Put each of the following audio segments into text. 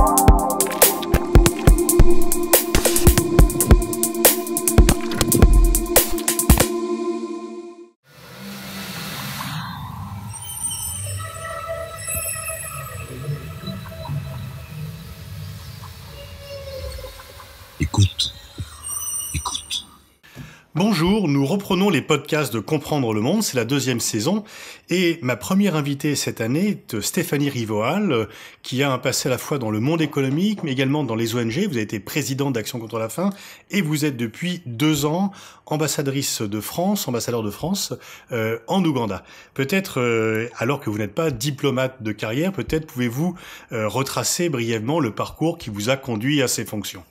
you Prenons les podcasts de Comprendre le Monde, c'est la deuxième saison, et ma première invitée cette année est euh, Stéphanie Rivoal, euh, qui a un passé à la fois dans le monde économique, mais également dans les ONG. Vous avez été présidente d'Action contre la faim, et vous êtes depuis deux ans ambassadrice de France, ambassadeur de France euh, en Ouganda. Peut-être, alors que vous n'êtes pas diplomate de carrière, peut-être pouvez-vous retracer brièvement le parcours qui vous a conduit à ces fonctions.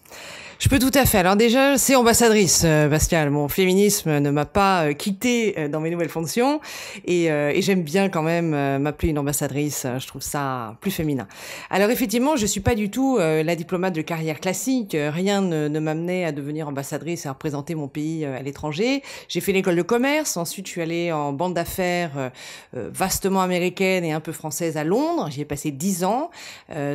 Je peux tout à fait. Alors déjà, c'est ambassadrice, euh, Pascal. Mon féminisme ne m'a pas euh, quitté euh, dans mes nouvelles fonctions et, et j'aime bien quand même m'appeler une ambassadrice. Je trouve ça plus féminin. Alors effectivement, je suis pas du tout la diplomate de carrière classique. Rien ne, m'amenait à devenir ambassadrice et à représenter mon pays à l'étranger. J'ai fait l'école de commerce. Ensuite, je suis allée en bande d'affaires vastement américaine et un peu française à Londres. J'y ai passé dix ans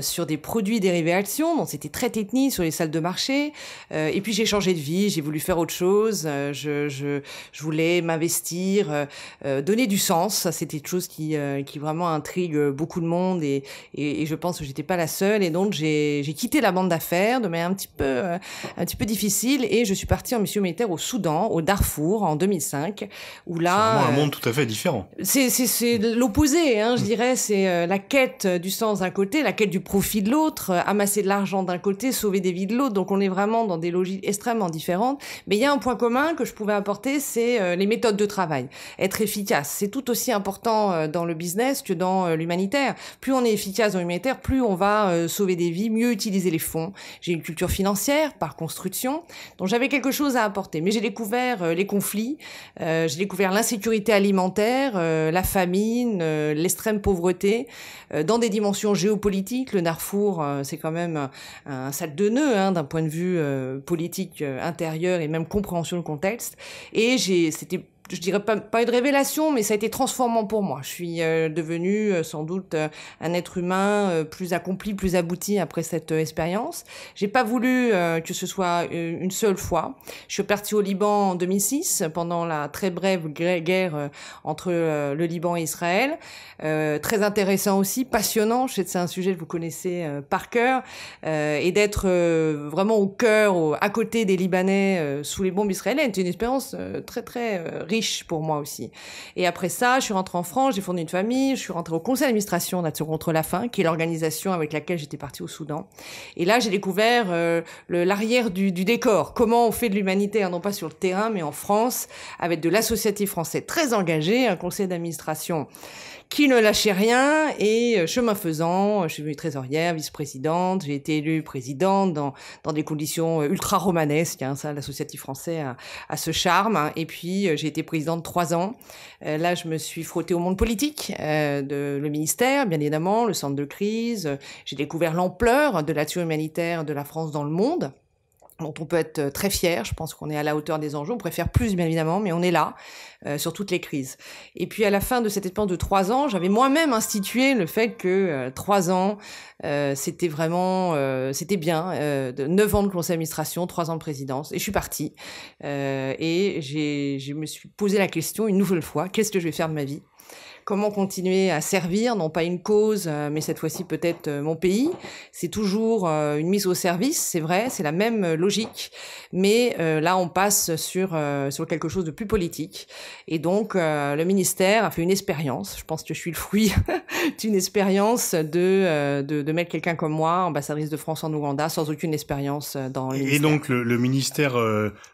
sur des produits dérivés actions. Donc c'était très technique sur les salles de marché. Euh, et puis j'ai changé de vie, j'ai voulu faire autre chose. Euh, je, je, je, voulais m'investir, euh, donner du sens. C'était une chose qui, qui vraiment intrigue beaucoup de monde et, et, je pense que j'étais pas la seule. Et donc j'ai quitté la bande d'affaires de manière un petit peu un petit peu difficile et je suis partie en mission militaire au Soudan, au Darfour en 2005, où là c'est un monde tout à fait différent. C'est c'est l'opposé, hein, je mm. dirais. C'est la quête du sens d'un côté, la quête du profit de l'autre, amasser de l'argent d'un côté, sauver des vies de l'autre. Donc on est vraiment dans des logiques extrêmement différentes, mais il y a un point commun que je pouvais apporter, c'est euh, les méthodes de travail. Être efficace, c'est tout aussi important euh, dans le business que dans euh, l'humanitaire. Plus on est efficace dans l'humanitaire, plus on va sauver des vies, mieux utiliser les fonds. J'ai une culture financière par construction, donc j'avais quelque chose à apporter. Mais j'ai découvert les conflits, j'ai découvert l'insécurité alimentaire, la famine, l'extrême pauvreté, dans des dimensions géopolitiques. Le narfour c'est quand même un sac de nœuds hein, d'un point de vue euh, politique euh, intérieure et même compréhension du contexte. Et j'ai, c'était je dirais pas, pas, une révélation, mais ça a été transformant pour moi. Je suis euh, devenue euh, sans doute euh, un être humain euh, plus accompli, plus abouti après cette expérience. J'ai pas voulu que ce soit une seule fois. Je suis partie au Liban en 2006 pendant la très brève guerre entre le Liban et Israël. très intéressant aussi, passionnant. c'est un sujet que vous connaissez par cœur et d'être vraiment au cœur, à côté des Libanais sous les bombes israéliennes, c'est une expérience très très pour moi aussi. Et après ça, je suis rentrée en France, j'ai fondé une famille, je suis rentrée au conseil d'administration nature contre la faim, qui est l'organisation avec laquelle j'étais partie au Soudan. Et là, j'ai découvert euh, l'arrière du, décor, comment on fait de l'humanité, hein, non pas sur le terrain, mais en France, avec de l'associatif français très engagé, un conseil d'administration qui ne lâchait rien et euh, chemin faisant, je suis trésorière, vice-présidente, j'ai été élue présidente dans, dans des conditions euh, ultra romanesques, hein. ça l'associatif français a, a, ce charme, hein. et puis euh, j'ai été présidente trois ans, là je me suis frottée au monde politique, de, le ministère bien évidemment, le centre de crise, j'ai découvert l'ampleur de l'action humanitaire de la France dans le monde, dont on peut être euh, très fier, je pense qu'on est à la hauteur des enjeux, on préfère faire plus bien évidemment, mais on est là euh, sur toutes les crises. Et puis à la fin de cette expérience de trois ans, j'avais moi-même institué le fait que euh, trois ans, c'était vraiment, c'était bien, de neuf ans de conseil d'administration, trois ans de présidence, et je suis partie. et je me suis posé la question une nouvelle fois, qu'est-ce que je vais faire de ma vie comment continuer à servir, non pas une cause, euh, mais cette fois-ci peut-être euh, mon pays. C'est toujours euh, une mise au service, c'est vrai, c'est la même logique, mais là on passe sur, sur quelque chose de plus politique. Et donc le ministère a fait une expérience, je pense que je suis le fruit d'une expérience de, de, mettre quelqu'un comme moi, ambassadrice de France en Ouganda, sans aucune expérience dans Et donc le, le ministère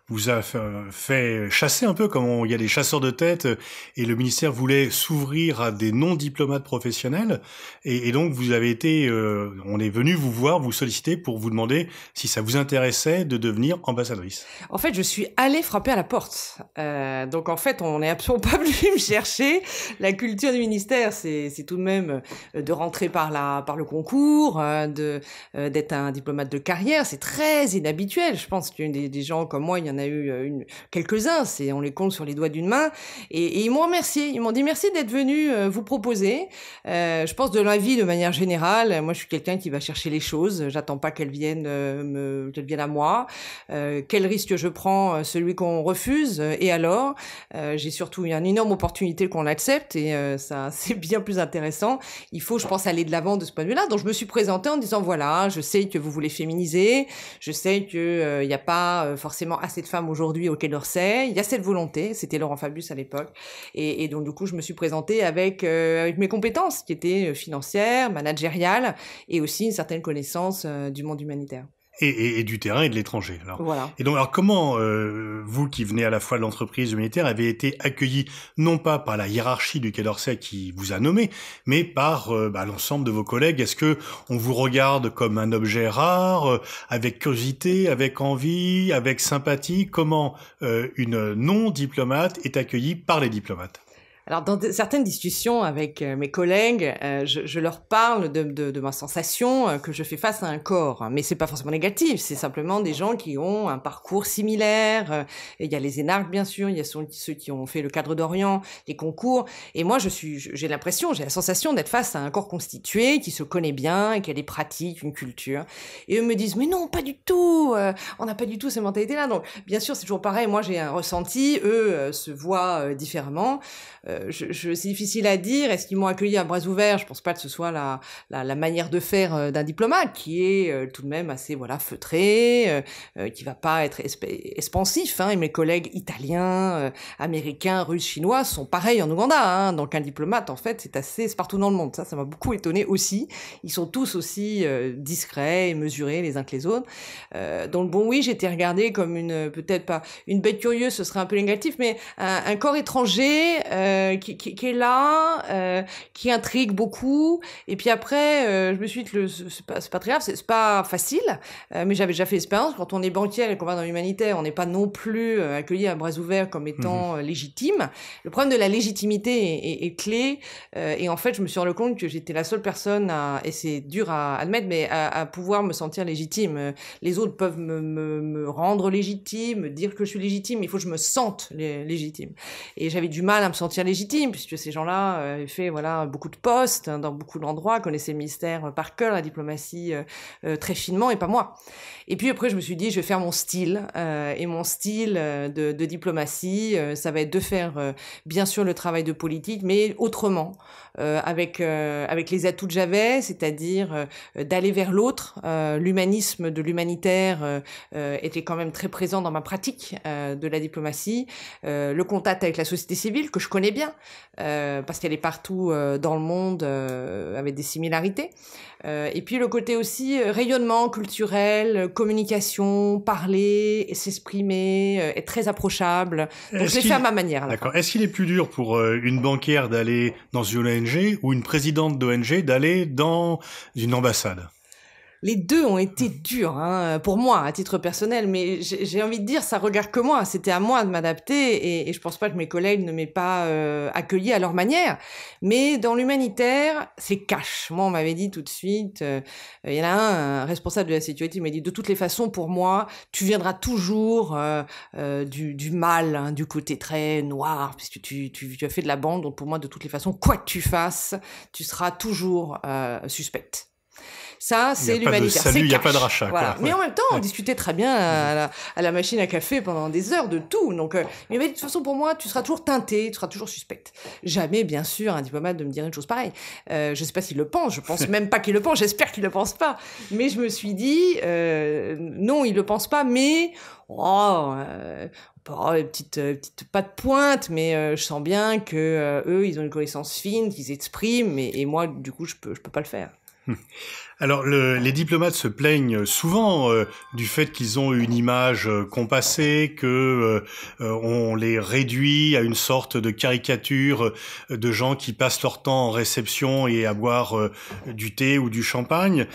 vous a fait chasser un peu, comme il y a des chasseurs de tête, et le ministère voulait s'ouvrir à des non-diplomates professionnels. Et, donc, vous avez été, euh, on est venu vous voir, vous solliciter pour vous demander si ça vous intéressait de devenir ambassadrice. En fait, je suis allée frapper à la porte. Euh, donc, en fait, on n'est absolument pas venu me chercher. La culture du ministère, c'est tout de même euh, de rentrer par, la, par le concours, de d'être un diplomate de carrière. C'est très inhabituel. Je pense que des, des, gens comme moi, il y en a eu quelques-uns. On les compte sur les doigts d'une main. Et, et ils m'ont remercié. Ils m'ont dit merci d'être venu euh, vous proposer. Euh, je pense de la vie de manière générale. Moi, je suis quelqu'un qui va chercher les choses. J'attends pas qu'elles viennent, euh, me, qu'elles à moi. quel risque je prends Celui qu'on refuse. Et alors, j'ai surtout une énorme opportunité qu'on accepte Et ça, c'est bien plus intéressant. Il faut, je pense, aller de l'avant de ce point de vue-là. Donc, je me suis présentée en disant voilà, je sais que vous voulez féminiser. Je sais que il n'y a pas forcément assez de femmes aujourd'hui au Quai d'Orsay. Il y a cette volonté. C'était Laurent Fabius à l'époque. Et, et donc, du coup, je me suis présentée euh, avec, mes compétences qui étaient euh, financières, managériales et aussi une certaine connaissance euh, du monde humanitaire. Et, du terrain et de l'étranger. Voilà. Et donc, alors comment vous, qui venez à la fois de l'entreprise humanitaire avez été accueilli non pas par la hiérarchie du Quai d'Orsay qui vous a nommé, mais par bah, l'ensemble de vos collègues Est-ce que on vous regarde comme un objet rare, avec curiosité, avec envie, avec sympathie Comment une non diplomate est accueillie par les diplomates alors, dans certaines discussions avec euh, mes collègues, euh, je, leur parle de, ma sensation euh, que je fais face à un corps. Mais c'est pas forcément négatif, c'est simplement des gens qui ont un parcours similaire. Il y a les énarques, bien sûr, il y a ceux, qui ont fait le cadre d'Orient, les concours. Et moi, je suis, j'ai l'impression, j'ai la sensation d'être face à un corps constitué qui se connaît bien, qui a des pratiques, une culture. Et eux me disent, mais non, pas du tout, on n'a pas du tout ces mentalités-là. Donc, bien sûr, c'est toujours pareil. Moi, j'ai un ressenti, eux se voient différemment je, c'est difficile à dire. Est-ce qu'ils m'ont accueilli à bras ouverts Je pense pas que ce soit la, la, la manière de faire euh, d'un diplomate qui est euh, tout de même assez voilà feutré, euh, qui va pas être expansif. Hein. Et mes collègues italiens, américains, russes, chinois sont pareils en Ouganda. Hein. Donc un diplomate en fait c'est assez partout dans le monde. Ça ça m'a beaucoup étonné aussi. Ils sont tous aussi discrets et mesurés les uns que les autres. donc bon oui j'étais regardée comme une peut-être pas une bête curieuse ce serait un peu négatif mais un, corps étranger. Euh, qui, est là, euh, qui intrigue beaucoup. Et puis après, euh, je me suis dit, c'est pas, pas très grave, c'est pas facile, mais j'avais déjà fait l'expérience. Quand on est banquier et qu'on va dans l'humanitaire, on n'est pas non plus accueilli à bras ouverts comme mmh étant légitime. Le problème de la légitimité est, clé. et en fait, je me suis rendu compte que j'étais la seule personne, et c'est dur à admettre, mais à, pouvoir me sentir légitime. Les autres peuvent me, me rendre légitime, me dire que je suis légitime, mais il faut que je me sente légitime. Et j'avais du mal à me sentir légitime légitime, puisque ces gens-là euh, avaient fait voilà, beaucoup de postes hein, dans beaucoup d'endroits, connaissaient le ministère euh, par cœur, la diplomatie euh, très finement, et pas moi. Et puis après, je me suis dit, je vais faire mon style. et mon style de diplomatie, ça va être de faire, bien sûr, le travail de politique, mais autrement, euh, avec, euh, avec les atouts que j'avais, c'est-à-dire euh, d'aller vers l'autre. L'humanisme de l'humanitaire était quand même très présent dans ma pratique de la diplomatie. le contact avec la société civile, que je connais bien, parce qu'elle est partout dans le monde avec des similarités. et puis le côté aussi rayonnement culturel, communication, parler, s'exprimer, être très approchable. Donc je fait à ma manière. D'accord. Est-ce qu'il est plus dur pour une banquière d'aller dans une ou une présidente d'ONG d'aller dans une ambassade les deux ont été durs hein, pour moi à titre personnel, mais j'ai envie de dire ça regarde que moi. C'était à moi de m'adapter et, et, je pense pas que mes collègues ne m'aient pas euh, accueilli à leur manière. Mais dans l'humanitaire, c'est cash. Moi, on m'avait dit tout de suite. Euh, il y en a un, responsable de la il m'a dit de toutes les façons pour moi, tu viendras toujours euh, du, mal, hein, du côté très noir, puisque tu, tu, tu, as fait de la bande. Donc pour moi, de toutes les façons, quoi que tu fasses, tu seras toujours suspecte. Ça, c'est l'humanitaire. il n'y a pas de rachat. Mais en même temps, on discutait très bien mm. à la, machine à café pendant des heures de tout. Donc, euh, mais, de toute façon, pour moi, tu seras toujours teinté, tu seras toujours suspecte. Jamais, bien sûr, un diplomate de me dire une chose pareille. Euh, je ne sais pas s'il le pense, je pense même pas qu'il le pense, j'espère qu'il ne le pense pas. Mais je me suis dit, euh, non, il ne le pense pas, mais... Oh, petite, petite pas de pointe, mais je sens bien que eux, ils ont une connaissance fine, qu'ils expriment, et, moi, du coup, je peux, je peux pas le faire. Alors, les diplomates se plaignent souvent euh, du fait qu'ils ont une image euh, compassée, que euh, on les réduit à une sorte de caricature de gens qui passent leur temps en réception et à boire du thé ou du champagne.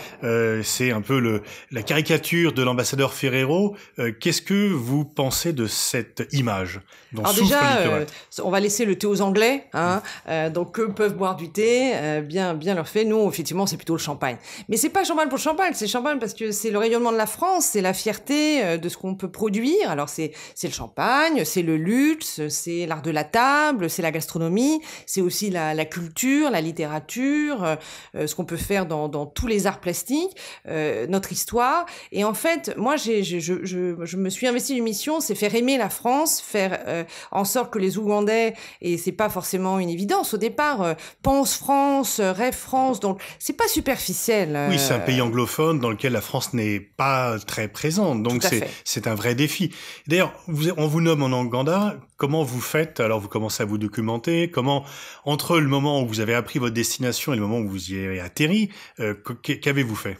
C'est un peu le, la caricature de l'ambassadeur Ferrero. Qu'est-ce que vous pensez de cette image Alors déjà, on va laisser le thé aux Anglais, hein, mmh. donc eux peuvent boire du thé, bien, bien leur fait. Nous, effectivement, c'est plutôt le champagne. Mais c'est pas champagne pour champagne, c'est champagne parce que c'est le rayonnement de la France, c'est la fierté euh, de ce qu'on peut produire. Alors c'est le champagne, c'est le luxe, c'est l'art de la table, c'est la gastronomie, c'est aussi la, culture, la littérature, euh, euh, ce qu'on peut faire dans, tous les arts plastiques, notre histoire. Et en fait, moi, je, me suis investi d'une mission, c'est faire aimer la France, faire en sorte que les Ougandais, et c'est pas forcément une évidence au départ, pensent France, rêvent France. Donc c'est pas superficiel oui, c'est un pays euh, anglophone dans lequel la France n'est pas très présente, donc c'est un vrai défi. D'ailleurs, on vous nomme en Ouganda. Comment vous faites Alors, vous commencez à vous documenter. Comment, entre le moment où vous avez appris votre destination et le moment où vous y êtes atterri, euh, qu'avez-vous fait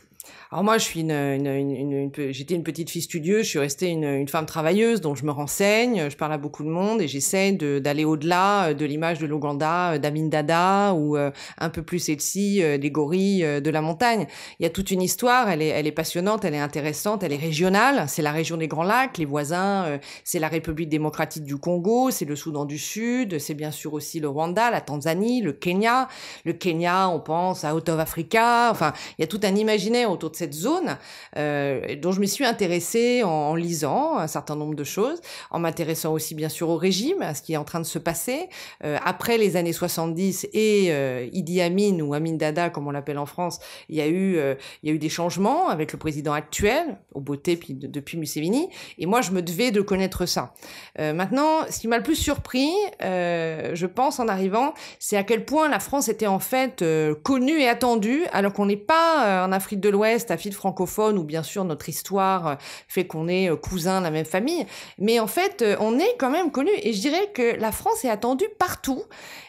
alors moi, je suis une, une, une, une j'étais une petite fille studieuse, je suis restée une, femme travailleuse, donc je me renseigne, je parle à beaucoup de monde et j'essaie d'aller au-delà euh, de l'image de l'Ouganda, euh, d'Amin Dada ou euh, un peu plus celle-ci des gorilles de la montagne. Il y a toute une histoire, elle est, elle est passionnante, elle est intéressante, elle est régionale. C'est la région des Grands Lacs, les voisins, c'est la République démocratique du Congo, c'est le Soudan du Sud, c'est bien sûr aussi le Rwanda, la Tanzanie, le Kenya. Le Kenya, on pense à Out of Africa. Enfin, il y a tout un imaginaire autour de cette zone, euh, dont je me suis intéressée en, lisant un certain nombre de choses, en m'intéressant aussi bien sûr au régime, à ce qui est en train de se passer euh, après les années 70 et euh, Idi Amin ou Amin Dada comme on l'appelle en France. Il y a eu il y a eu des changements avec le président actuel, au beauté puis depuis Museveni. Et moi je me devais de connaître ça. maintenant, ce qui m'a le plus surpris, je pense en arrivant, c'est à quel point la France était en fait connue et attendue alors qu'on n'est pas en Afrique de l'Ouest fille francophone ou bien sûr notre histoire euh, fait qu'on est euh, cousins de la même famille, mais en fait euh, on est quand même connu et je dirais que la France est attendue partout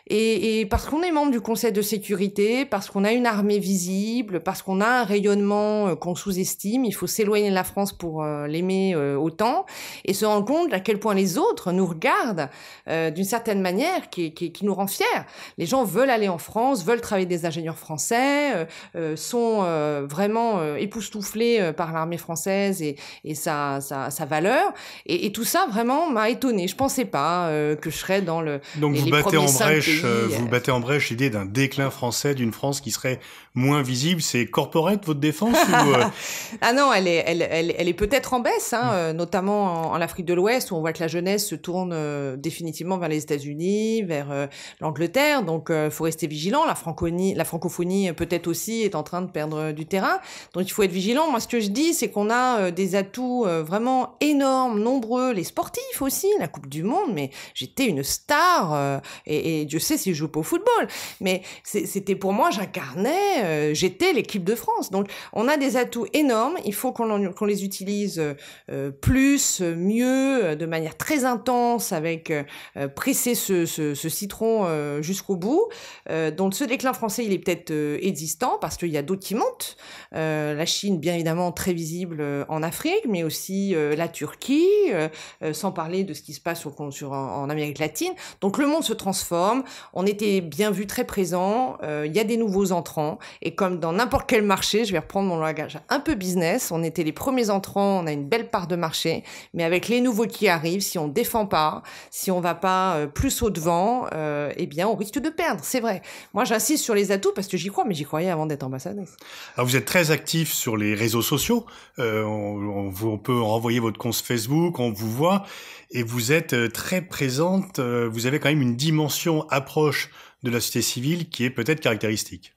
et, et parce qu'on est membre du Conseil de sécurité, parce qu'on a une armée visible, parce qu'on a un rayonnement euh, qu'on sous-estime, il faut s'éloigner de la France pour euh, l'aimer euh, autant, et se rendre compte à quel point les autres nous regardent d'une certaine manière qui, qui, qui, nous rend fiers. Les gens veulent aller en France, veulent travailler des ingénieurs français, sont vraiment époustouflés par l'armée française et, et sa, valeur. Et, et, tout ça, vraiment, m'a étonné. Je pensais pas que je serais dans le... Donc les, vous battez en euh, vous battez en brèche l'idée d'un déclin français, d'une France qui serait moins visible. C'est corporate votre défense euh Ah non, elle est, elle, est peut-être en baisse, hein, euh, notamment en, en Afrique de l'Ouest où on voit que la jeunesse se tourne définitivement vers les États-Unis, vers l'Angleterre. Donc, il faut rester vigilant. La francophonie, la peut-être aussi est en train de perdre du terrain. Donc, il faut être vigilant. Moi, ce que je dis, c'est qu'on a des atouts vraiment énormes, nombreux, les sportifs aussi, la Coupe du Monde. Mais j'étais une star et, et Dieu sais je joue pas au football. Mais c'était pour moi, j'incarnais, euh, j'étais l'équipe de France. Donc on a des atouts énormes, il faut qu'on les utilise euh, plus, mieux, euh, de manière très intense, avec presser ce, citron jusqu'au bout. donc ce déclin français, il est peut-être existant parce qu'il y a d'autres qui montent. la Chine, bien évidemment, très visible en Afrique, mais aussi la Turquie, sans parler de ce qui se passe en Amérique latine. Donc le monde se transforme, on était bien vu très présent. Il euh, y a des nouveaux entrants. Et comme dans n'importe quel marché, je vais reprendre mon langage un peu business, on était les premiers entrants, on a une belle part de marché. Mais avec les nouveaux qui arrivent, si on défend pas, si on va pas euh, plus au-devant, euh, eh bien, on risque de perdre. C'est vrai. Moi, j'insiste sur les atouts parce que j'y crois, mais j'y croyais avant d'être ambassadeur. Alors, vous êtes très actif sur les réseaux sociaux. On, peut renvoyer votre compte Facebook, on vous voit. Et vous êtes très présente. Vous avez quand même une dimension à approche de la société civile qui est peut-être caractéristique.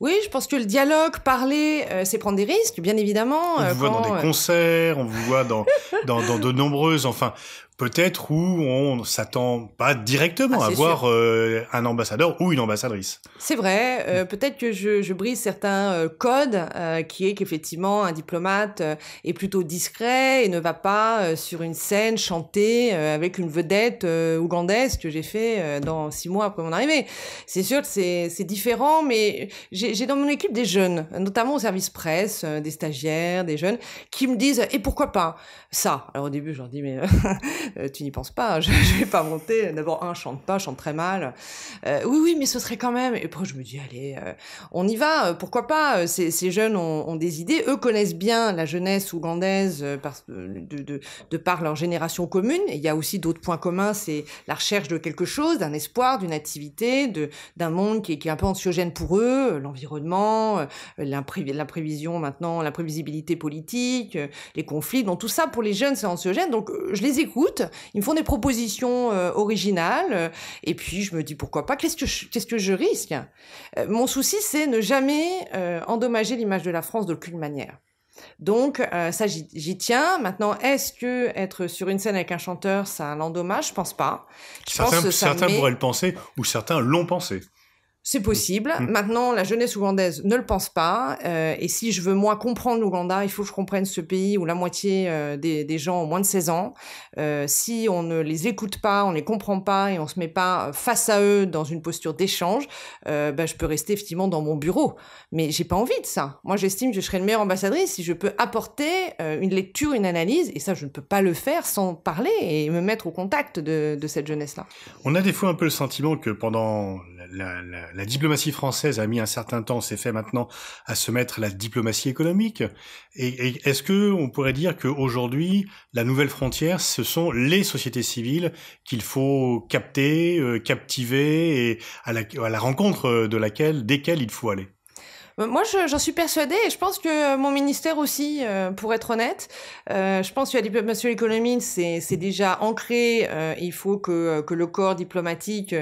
Oui, je pense que le dialogue, parler, euh, c'est prendre des risques, bien évidemment. on euh, vous voit dans des euh, concerts, on vous voit dans, dans, dans, de nombreuses, enfin, peut-être où on s'attend pas directement ah, à voir euh, un ambassadeur ou une ambassadrice. C'est vrai, euh, peut-être que je, brise certains euh, codes qui est qu'effectivement un diplomate est plutôt discret et ne va pas sur une scène chanter avec une vedette ougandaise que j'ai fait dans six mois après mon arrivée. C'est sûr que c'est différent, mais j'ai dans mon équipe des jeunes, notamment au service presse, des stagiaires, des jeunes, qui me disent « et pourquoi pas ça ?» Alors au début, je leur dis « mais euh, tu n'y penses pas, hein, je, ne vais pas monter. Euh, d'abord, un, je chante pas, je chante très mal. Euh, oui, oui, mais ce serait quand même. Et puis je me dis, allez, on y va, pourquoi pas ces, ces, jeunes ont, ont, des idées, eux connaissent bien la jeunesse ougandaise de, de, de, par leur génération commune. il y a aussi d'autres points communs, c'est la recherche de quelque chose, d'un espoir, d'une activité, d'un monde qui est, qui est un peu anxiogène pour eux, l'environnement, l'imprévision maintenant, l'imprévisibilité politique, les conflits. Donc tout ça, pour les jeunes, c'est anxiogène. Donc je les écoute ils me font des propositions euh, originales, euh, et puis je me dis pourquoi pas, qu'est-ce que je, risque euh, Mon souci, c'est ne jamais endommager l'image de la France d'aucune manière. Donc ça j'y, tiens. Maintenant, est-ce que être sur une scène avec un chanteur, ça l'endommage Je pense pas. certains, pourraient le penser ou certains l'ont pensé. C'est possible. Mm. Maintenant, la jeunesse ougandaise ne le pense pas. Euh, et si je veux, moi, comprendre l'Ouganda, il faut que je comprenne ce pays où la moitié euh, des, gens ont moins de 16 ans. Euh, si on ne les écoute pas, on ne les comprend pas et on ne se met pas face à eux dans une posture d'échange, ben, je peux rester effectivement dans mon bureau. Mais j'ai pas envie de ça. Moi, j'estime que je serai le meilleur ambassadrice si je peux apporter une lecture, une analyse. Et ça, je ne peux pas le faire sans parler et me mettre au contact de, de cette jeunesse-là. On a des fois un peu le sentiment que pendant la, diplomatie française a mis un certain temps, c'est fait maintenant, à se mettre la diplomatie économique. Et, est-ce que on pourrait dire qu'aujourd'hui, la nouvelle frontière, ce sont les sociétés civiles qu'il faut capter, euh, captiver, et à la, à la rencontre de laquelle, desquelles il faut aller euh, moi, j'en suis persuadée et je pense que mon ministère aussi, euh, pour être honnête. Euh, je pense que la diplomatie économique, l'économie, c'est déjà ancré. il faut que, que, le corps diplomatique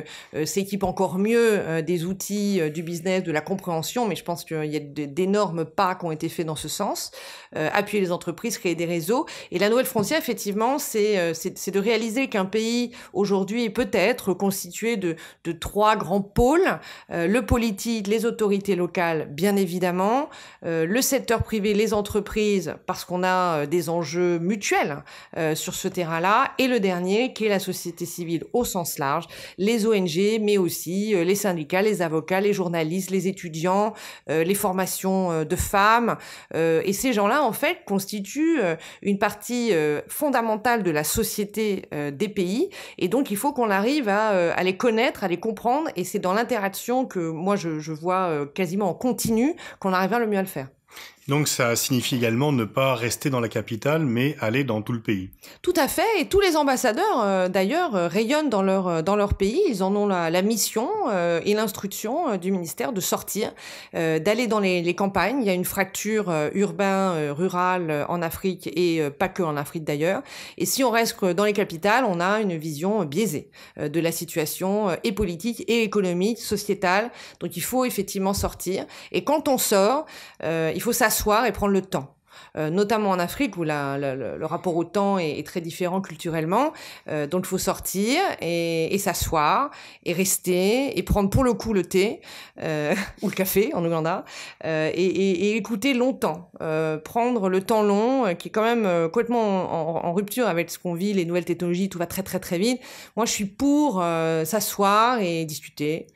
s'équipe encore mieux des outils du business, de la compréhension, mais je pense qu'il y a d'énormes pas qui ont été faits dans ce sens. appuyer les entreprises, créer des réseaux. Et la nouvelle frontière, effectivement, c'est de réaliser qu'un pays, aujourd'hui, est peut-être constitué de, de, trois grands pôles, le politique, les autorités locales, bien évidemment, euh, le secteur privé, les entreprises, parce qu'on a euh, des enjeux mutuels euh, sur ce terrain-là, et le dernier, qui est la société civile au sens large, les ONG, mais aussi les syndicats, les avocats, les journalistes, les étudiants, les formations de femmes. et ces gens-là, en fait, constituent une partie fondamentale de la société des pays. Et donc, il faut qu'on arrive à, les connaître, à les comprendre. Et c'est dans l'interaction que moi, je, je vois quasiment en continu qu'on qu'on arrivera le mieux à le faire. Donc ça signifie également ne pas rester dans la capitale, mais aller dans tout le pays. Tout à fait, et tous les ambassadeurs euh, d'ailleurs euh, rayonnent dans leur, euh, dans leur pays, ils en ont la, mission et l'instruction du ministère de sortir, d'aller dans les, campagnes. Il y a une fracture urbain-rurale en Afrique et pas que en Afrique d'ailleurs. Et si on reste dans les capitales, on a une vision biaisée de la situation et politique et économique, sociétale. Donc il faut effectivement sortir. Et quand on sort, il faut s'asseoir et prendre le temps. Euh, notamment en Afrique où le rapport au temps est, très différent culturellement. Euh, donc il faut sortir et, s'asseoir et rester et prendre pour le coup le thé euh, ou le café en Ouganda et, écouter longtemps, prendre le temps long qui est quand même complètement en, rupture avec ce qu'on vit, les nouvelles technologies, tout va très très très vite. Moi je suis pour s'asseoir et discuter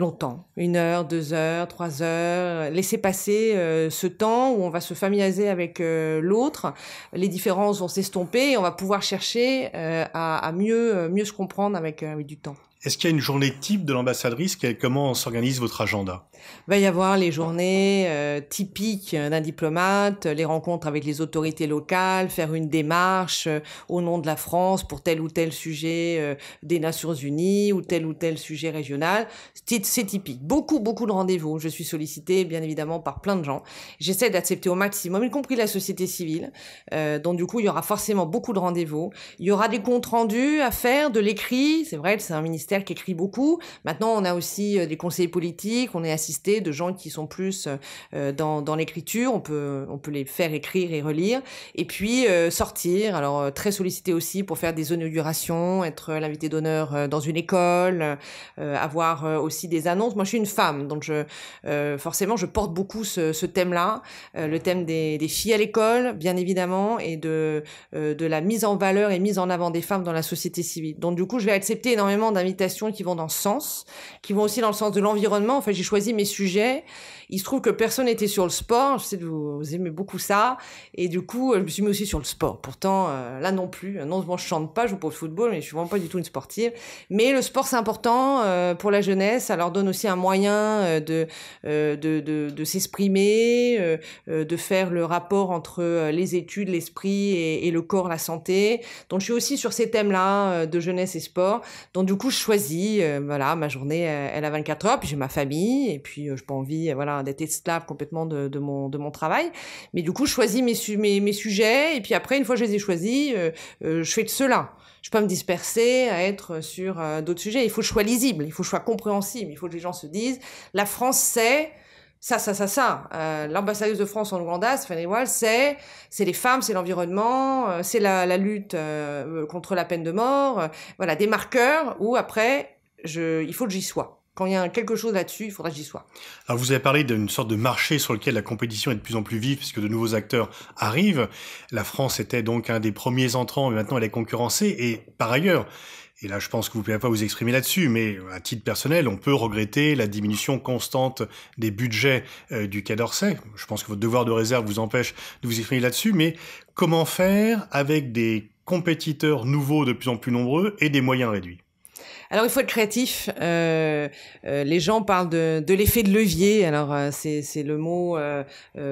longtemps, une heure, deux heures, trois heures, laisser passer euh, ce temps où on va se familiariser avec euh, l'autre, les différences vont s'estomper et on va pouvoir chercher euh, à, mieux, mieux se comprendre avec du temps. Est-ce qu'il y a une journée type de l'ambassadrice Comment s'organise votre agenda Il va y avoir les journées euh, typiques euh, d'un diplomate, les rencontres avec les autorités locales, faire une démarche euh, au nom de la France pour tel ou tel sujet des Nations Unies ou tel ou tel sujet régional. C'est typique. Beaucoup, beaucoup de rendez-vous. Je suis sollicitée, bien évidemment, par plein de gens. J'essaie d'accepter au maximum, y compris la société civile. donc, du coup, il y aura forcément beaucoup de rendez-vous. Il y aura des comptes rendus à faire, de l'écrit. C'est vrai, c'est un ministère qui écrit beaucoup. Maintenant, on a aussi euh, des conseillers politiques, on est assisté de gens qui sont plus euh, euh, dans, l'écriture, on peut, on peut les faire écrire et relire. Et puis, sortir, alors très sollicité aussi pour faire des inaugurations, être l'invité d'honneur dans une école, avoir aussi des annonces. Moi, je suis une femme, donc je, forcément, je porte beaucoup ce, thème-là, le thème des, filles à l'école, bien évidemment, et de, de la mise en valeur et mise en avant des femmes dans la société civile. Donc, du coup, je vais accepter énormément d'invitations qui vont dans le sens, qui vont aussi dans le sens de l'environnement. Enfin, j'ai choisi mes sujets. Il se trouve que personne n'était sur le sport. Je sais que vous, aimez beaucoup ça. Et du coup, je me suis mis aussi sur le sport. Pourtant, euh, là non plus. Non seulement je chante pas, je joue pas au football, mais je suis vraiment pas du tout une sportive. Mais le sport, c'est important euh, pour la jeunesse. Ça leur donne aussi un moyen euh, de, de, de, s'exprimer, de faire le rapport entre les études, l'esprit et, le corps, la santé. Donc, je suis aussi sur ces thèmes-là de jeunesse et sport. Donc, du coup, je choisi euh, voilà, ma journée, euh, elle a 24 heures, puis j'ai ma famille, et puis euh, je n'ai pas envie voilà, d'être esclave complètement de, mon, de mon travail. Mais du coup, je choisis mes, mes, sujets, et puis après, une fois que je les ai choisis, je fais de cela. Je peux pas me disperser à être sur d'autres sujets. Il faut que je sois lisible, il faut que je sois compréhensible, il faut que les gens se disent, la France, c'est ça, ça, ça, ça. Euh, de France en Ouganda, c'est c'est les femmes, c'est l'environnement, euh, c'est la, lutte euh, contre la peine de mort. Euh, voilà, des marqueurs où après, je, il faut que j'y sois. Quand il y a quelque chose là-dessus, il faudra que j'y sois. Alors vous avez parlé d'une sorte de marché sur lequel la compétition est de plus en plus vive puisque de nouveaux acteurs arrivent. La France était donc un des premiers entrants, mais maintenant elle est concurrencée. Et par ailleurs, et là je pense que vous ne pouvez pas vous exprimer là-dessus, mais à titre personnel, on peut regretter la diminution constante des budgets euh, du Quai d'Orsay. Je pense que votre devoir de réserve vous empêche de vous exprimer là-dessus, mais comment faire avec des compétiteurs nouveaux de plus en plus nombreux et des moyens réduits alors il faut être créatif. Euh, euh, les gens parlent de, l'effet de levier. Alors euh, c'est, le mot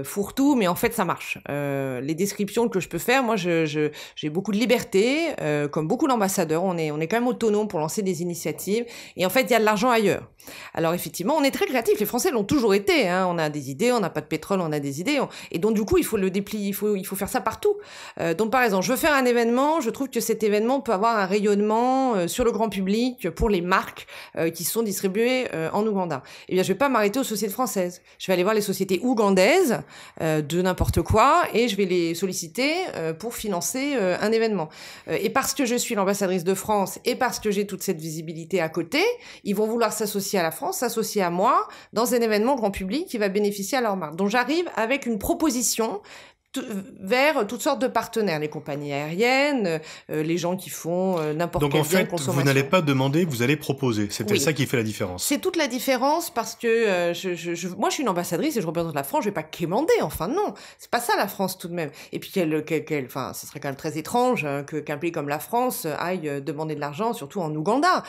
fourre-tout, mais en fait ça marche. les descriptions que je peux faire, moi je, j'ai beaucoup de liberté, comme beaucoup d'ambassadeurs, on est, on est quand même autonome pour lancer des initiatives. Et en fait il y a de l'argent ailleurs. Alors effectivement on est très créatif. Les Français l'ont toujours été. Hein. On a des idées, on n'a pas de pétrole, on a des idées. Et donc du coup il faut le déplier, il faut, il faut faire ça partout. donc par exemple je veux faire un événement, je trouve que cet événement peut avoir un rayonnement sur le grand public pour les marques euh, qui sont distribuées euh, en Ouganda. Eh bien, je vais pas m'arrêter aux sociétés françaises. Je vais aller voir les sociétés ougandaises euh, de n'importe quoi et je vais les solliciter pour financer un événement. et parce que je suis l'ambassadrice de France et parce que j'ai toute cette visibilité à côté, ils vont vouloir s'associer à la France, s'associer à moi dans un événement grand public qui va bénéficier à leur marque. Donc, j'arrive avec une proposition vers toutes sortes de partenaires, les compagnies aériennes, euh, les gens qui font euh, n'importe quoi. Donc en fait, vous n'allez pas demander, vous allez proposer. C'était être ça qui fait la différence. C'est toute la différence parce que euh, je, je, moi je suis une ambassadrice et je représente la France, je vais pas quémander, enfin non, c'est pas ça la France tout de même. Et puis enfin, ce serait quand même très étrange hein, que qu'un pays comme la France aille demander de l'argent, surtout en Ouganda.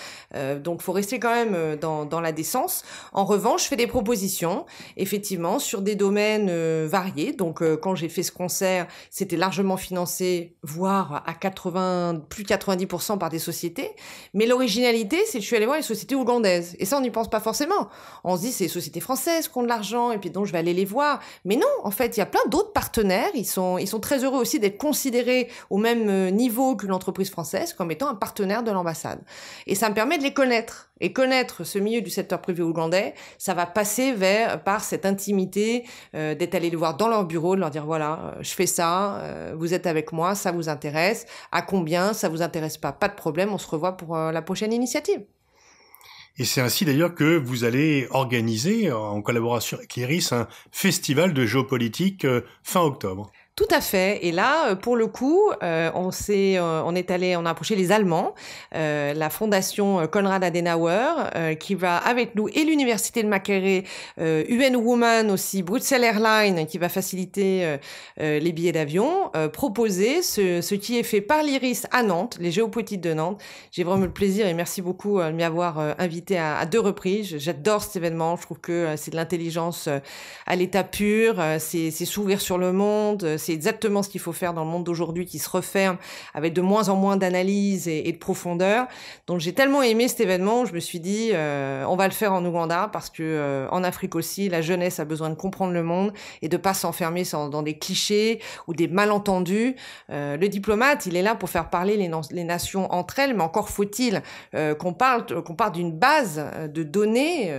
donc faut rester quand même dans, dans la décence. En revanche, je fais des propositions, effectivement, sur des domaines variés. Donc quand j'ai fait concert, c'était largement financé, voire à 80, plus de 90% par des sociétés. Mais l'originalité, c'est que je suis allée voir les sociétés ougandaises. Et ça, on n'y pense pas forcément. On se dit, c'est les sociétés françaises qui ont de l'argent, et puis donc je vais aller les voir. Mais non, en fait, il y a plein d'autres partenaires. Ils sont, ils sont très heureux aussi d'être considérés au même euh, niveau que l'entreprise française comme étant un partenaire de l'ambassade. Et ça me permet de les connaître. Et connaître ce milieu du secteur privé ougandais, ça va passer vers, par cette intimité d'aller euh, d'être allé les voir dans leur bureau, de leur dire, voilà, euh, je fais ça, euh, vous êtes avec moi, ça vous intéresse, à combien, ça vous intéresse pas, pas de problème, on se revoit pour euh, la prochaine initiative. Et c'est ainsi d'ailleurs que vous allez organiser, en collaboration avec l'IRIS, un festival de géopolitique fin octobre. Tout à fait. Et là, euh, pour le coup, euh, on, s'est, euh, on est allé, on a approché les Allemands, la fondation Konrad Adenauer, qui va avec nous et l'université de Macquarie, UN Woman aussi, Bruxelles Airlines, qui va faciliter les billets d'avion, proposer ce, qui est fait par l'IRIS à Nantes, les géopolitiques de Nantes. J'ai vraiment le plaisir et merci beaucoup de m'y avoir invité à, à, deux reprises. J'adore cet événement. Je trouve que c'est de l'intelligence à l'état pur. c'est s'ouvrir sur le monde. C'est c'est exactement ce qu'il faut faire dans le monde d'aujourd'hui qui se referme avec de moins en moins d'analyse et, de profondeur. Donc j'ai tellement aimé cet événement, je me suis dit euh, on va le faire en Ouganda parce que euh, en Afrique aussi, la jeunesse a besoin de comprendre le monde et de pas s'enfermer dans des clichés ou des malentendus. Euh, le diplomate, il est là pour faire parler les, nations entre elles, mais encore faut-il qu'on parle qu'on parle d'une base de données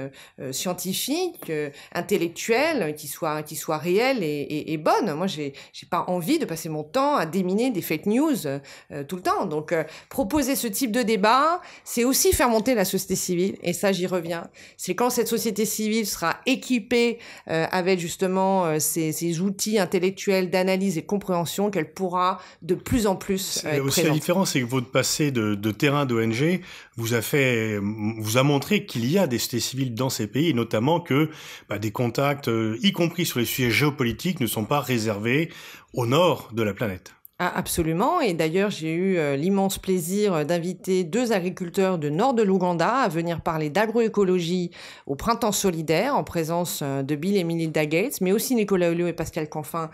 scientifiques, intellectuelles, qui soient qui soient réelles et, et, et bonnes. Moi j'ai j'ai pas envie de passer mon temps à déminer des fake news euh, tout le temps. Donc, euh, proposer ce type de débat, c'est aussi faire monter la société civile. Et ça, j'y reviens. C'est quand cette société civile sera équipée euh, avec justement ces, ces, outils intellectuels d'analyse et compréhension qu'elle pourra de plus en plus. Être aussi la différence, c'est que votre passé de, de terrain d'ONG vous a fait, vous a montré qu'il y a des sociétés civiles dans ces pays, et notamment que bah, des contacts, y compris sur les sujets géopolitiques, ne sont pas réservés au nord de la planète. Ah, absolument. Et d'ailleurs, j'ai eu euh, l'immense plaisir euh, d'inviter deux agriculteurs de nord de l'Ouganda à venir parler d'agroécologie au Printemps solidaire en présence euh, de Bill et Melinda Gates, mais aussi Nicolas Hulot et Pascal Canfin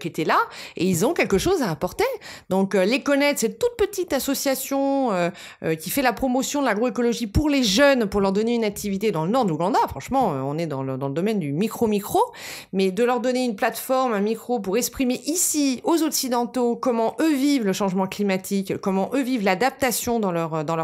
qui étaient là. Et ils ont quelque chose à apporter. Donc, les connaître, cette toute petite association qui fait la promotion de l'agroécologie pour les jeunes, pour leur donner une activité dans le nord de l'Ouganda. Franchement, on est dans le domaine du micro-micro, mais de leur donner une plateforme, un micro pour exprimer ici, aux Occidentaux, comment eux vivent le changement climatique, comment eux vivent l'adaptation dans leur euh, dans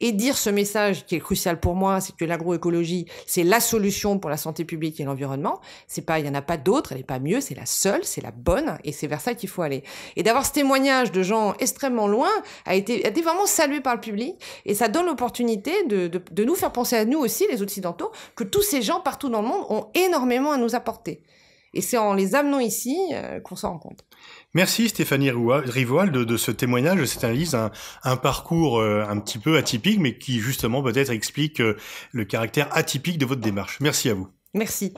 et dire ce message qui est crucial pour moi, c'est que l'agroécologie c'est la solution pour la santé publique et l'environnement. C'est pas, il n'y en a pas d'autre, elle n'est pas mieux, c'est la seule, c'est la bonne, et c'est vers ça qu'il faut aller. Et d'avoir ce témoignage de gens extrêmement loin a été, a été vraiment salué par le public, et ça donne l'opportunité de, nous faire penser à nous aussi, les Occidentaux, que tous ces gens partout dans le monde ont énormément à nous apporter. Et c'est en les amenant ici euh, qu'on s'en rend compte. Merci Stéphanie Rivoal de, ce témoignage, de cette analyse, un, parcours euh, un petit peu atypique, mais qui justement peut-être explique euh, le caractère atypique de votre démarche. Merci à vous. Merci.